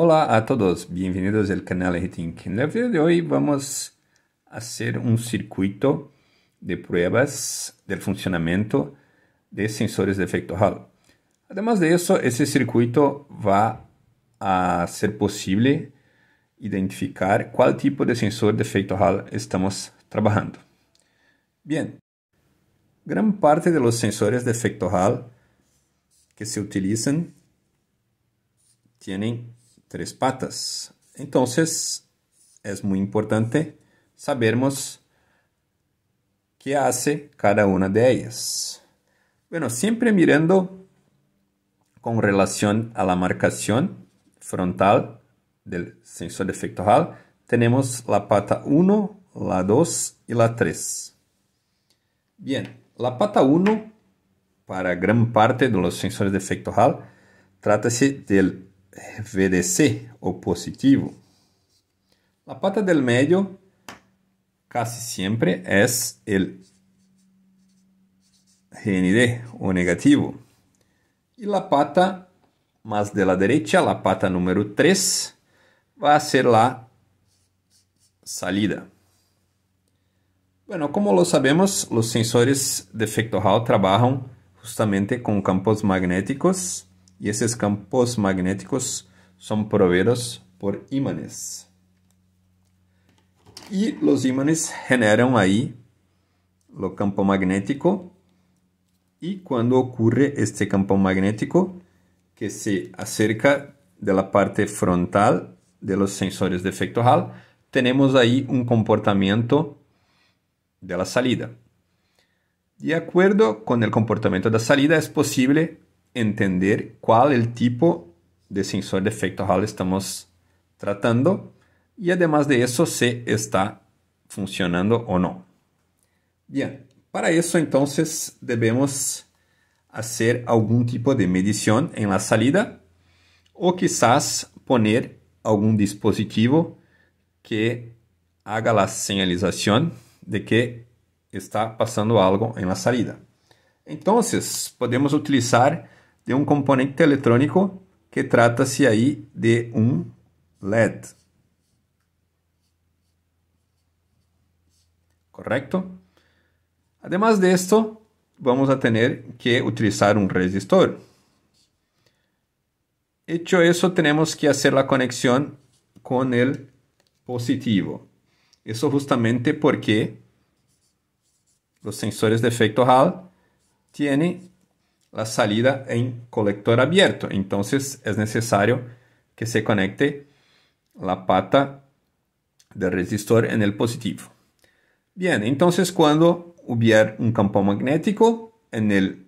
Hola a todos, bienvenidos al canal Rethink. En el video de hoy vamos a hacer un circuito de pruebas del funcionamiento de sensores de efecto Hall. Además de eso, ese circuito va a ser posible identificar cuál tipo de sensor de efecto Hall estamos trabajando. Bien, gran parte de los sensores de efecto Hall que se utilizan tienen tres patas. Entonces, es muy importante sabermos qué hace cada una de ellas. Bueno, siempre mirando con relación a la marcación frontal del sensor de efecto Hall, tenemos la pata 1, la 2 y la 3. Bien, la pata 1, para gran parte de los sensores de efecto Hall, trátase del VDC o positivo. La pata del medio casi siempre es el GND o negativo. E la pata mais de la derecha, la pata número 3, vai ser la salida. Bueno, como lo sabemos, os sensores de efecto hall trabalham justamente com campos magnéticos y esos campos magnéticos son proveedores por imanes. Y los imanes generan ahí lo campo magnético y cuando ocurre este campo magnético que se acerca de la parte frontal de los sensores de efecto Hall, tenemos ahí un comportamiento de la salida. De acuerdo con el comportamiento de la salida es posible entender cuál el tipo de sensor de efecto Hall estamos tratando y además de eso si está funcionando o no. Bien, para eso entonces debemos hacer algún tipo de medición en la salida o quizás poner algún dispositivo que haga la señalización de que está pasando algo en la salida. Entonces, podemos utilizar de un componente electrónico que trata si ahí. de un LED. ¿Correcto? Además de esto, vamos a tener que utilizar un resistor. Hecho eso, tenemos que hacer la conexión con el positivo. Eso justamente porque los sensores de efecto Hall tienen la salida en colector abierto. Entonces es necesario que se conecte la pata del resistor en el positivo. Bien, entonces cuando hubiera un campo magnético en el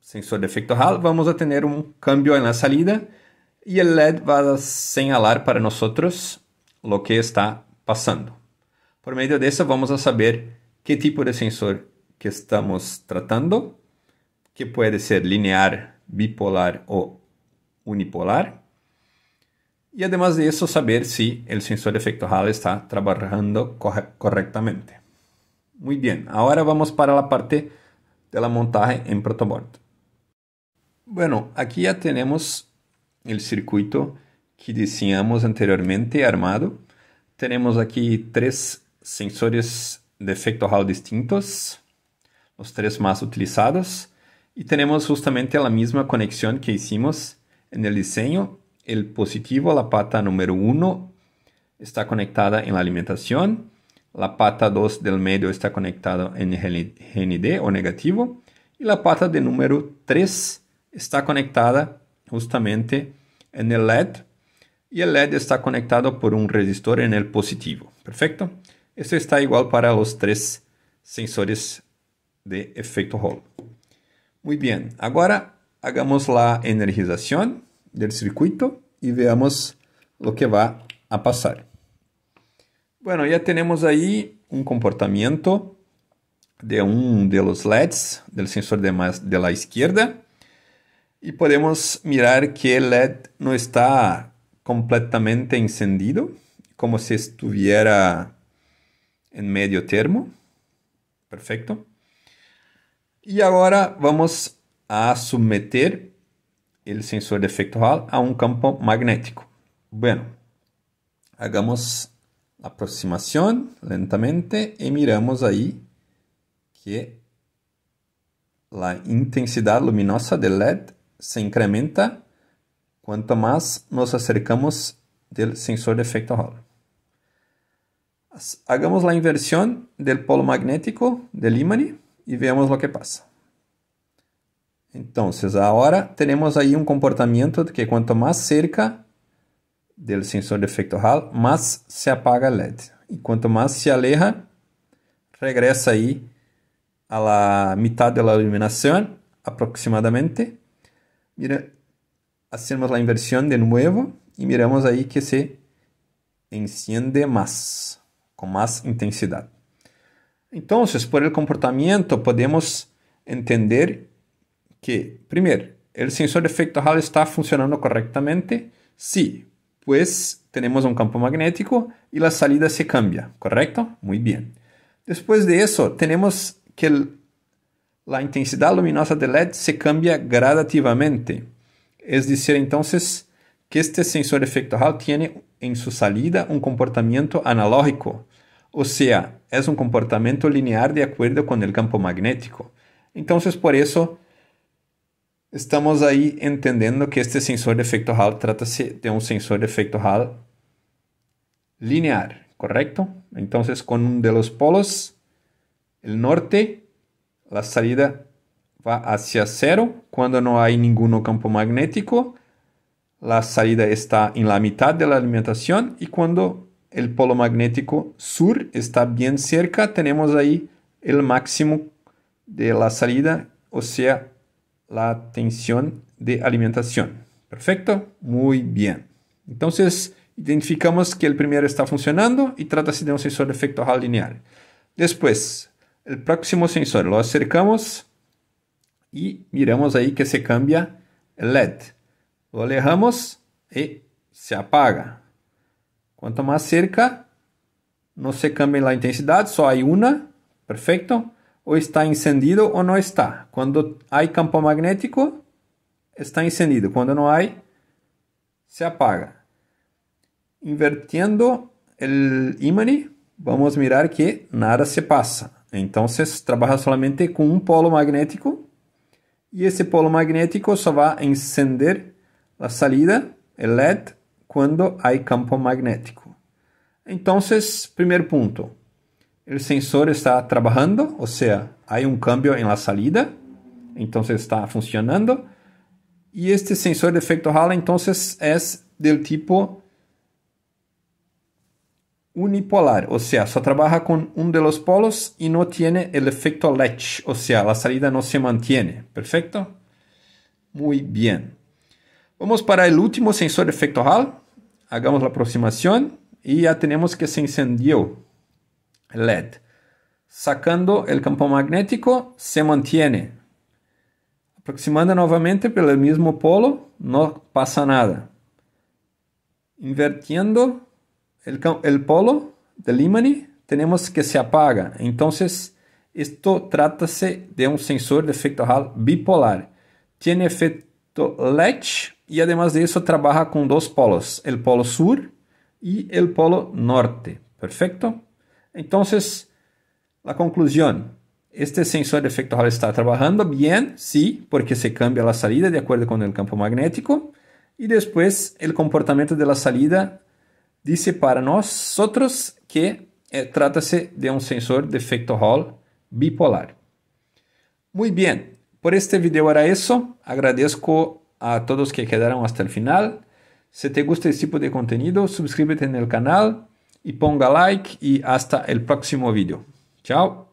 sensor de efecto Hall, vamos a tener un cambio en la salida y el LED va a señalar para nosotros lo que está pasando. Por medio de eso vamos a saber qué tipo de sensor que estamos tratando que puede ser linear, bipolar o unipolar. Y además de eso, saber si el sensor de efecto Hall está trabajando correctamente. Muy bien, ahora vamos para la parte de la montaje en protoboard. Bueno, aquí ya tenemos el circuito que diseñamos anteriormente armado. Tenemos aquí tres sensores de efecto Hall distintos, los tres más utilizados. Y tenemos justamente la misma conexión que hicimos en el diseño. El positivo, la pata número 1, está conectada en la alimentación. La pata 2 del medio está conectada en GND o negativo. Y la pata de número 3 está conectada justamente en el LED. Y el LED está conectado por un resistor en el positivo. Perfecto. Esto está igual para los tres sensores de efecto Hall. Muy bien, ahora hagamos la energización del circuito y veamos lo que va a pasar. Bueno, ya tenemos ahí un comportamiento de uno de los LEDs del sensor de, más de la izquierda y podemos mirar que el LED no está completamente encendido, como si estuviera en medio termo. Perfecto. E agora vamos a submeter o sensor de efeito Hall a um campo magnético. Bueno, hagamos a aproximação lentamente e miramos aí que a intensidade luminosa do LED se incrementa quanto mais nos acercamos do sensor de efeito Hall. Hagamos a inversão do polo magnético de Limani e veamos o que passa. Então, agora temos aí um comportamento de que quanto mais cerca del sensor de efecto Hall, mais se apaga a LED. E quanto mais se aleja, regresa aí a la mitad de la iluminação, aproximadamente. Mira, hacemos a inversão de novo e miramos aí que se enciende mais, com mais intensidade. Então, por el comportamento podemos entender que, primeiro, o sensor de efecto Hall está funcionando correctamente. Sí, pues temos um campo magnético e a salida se cambia, Correto? Muito bem. Depois de isso, temos que a intensidade luminosa do LED se cambia gradativamente. Es decir, entonces, que este sensor de efecto Hall tem em sua salida um comportamento analógico O sea, es un comportamiento lineal de acuerdo con el campo magnético. Entonces, por eso estamos ahí entendiendo que este sensor de efecto Hall trata de un sensor de efecto Hall lineal, ¿correcto? Entonces, con uno de los polos, el norte, la salida va hacia cero cuando no hay ningún campo magnético. La salida está en la mitad de la alimentación y cuando el polo magnético sur está bien cerca, tenemos ahí el máximo de la salida, o sea, la tensión de alimentación. Perfecto, muy bien. Entonces, identificamos que el primero está funcionando y tratase de un sensor de efecto Hall lineal. Después, el próximo sensor lo acercamos y miramos ahí que se cambia el LED. Lo alejamos y se apaga. Quanto más cerca, no se cambia la intensidad, só hay una, perfecto. O está encendido o no está. Cuando hay campo magnético, está encendido. Cuando no hay, se apaga. Invertiendo el imán, vamos a mirar que nada se pasa. Entonces, trabaja solamente con un polo magnético y ese polo magnético só vai encender a saída, o LED, quando há campo magnético. Então, primeiro ponto, o sensor está trabalhando, ou seja, há um câmbio la saída, então está funcionando. E este sensor de efeito Hall, então, é do tipo unipolar, ou seja, só trabalha com um dos polos e não tem o efeito latch, ou seja, a saída não se mantém. Perfeito? Muito bem. Vamos para o último sensor de efecto Hall. Hagamos a aproximação e já temos que se incendiou o LED. Sacando o campo magnético, se mantém. Aproximando novamente pelo mesmo polo, não passa nada. Invertiendo o polo de Limani, temos que se apaga. Então, isto trata-se de um sensor de efeito Hall bipolar. Tiene efeito LED e, además de isso, trabalha com dois polos, o polo sur e o polo norte. Perfeito? Então, a conclusão, Este sensor de efecto Hall está trabalhando bem? sí, porque se cambia a salida de acordo com o campo magnético. E depois, o comportamento de la salida dice para nós que eh, se de um sensor de efecto Hall bipolar. Muito bem. por este vídeo era isso. Agradeço. a todos que quedaron hasta el final. Si te gusta este tipo de contenido, suscríbete en el canal y ponga like y hasta el próximo vídeo. Chao.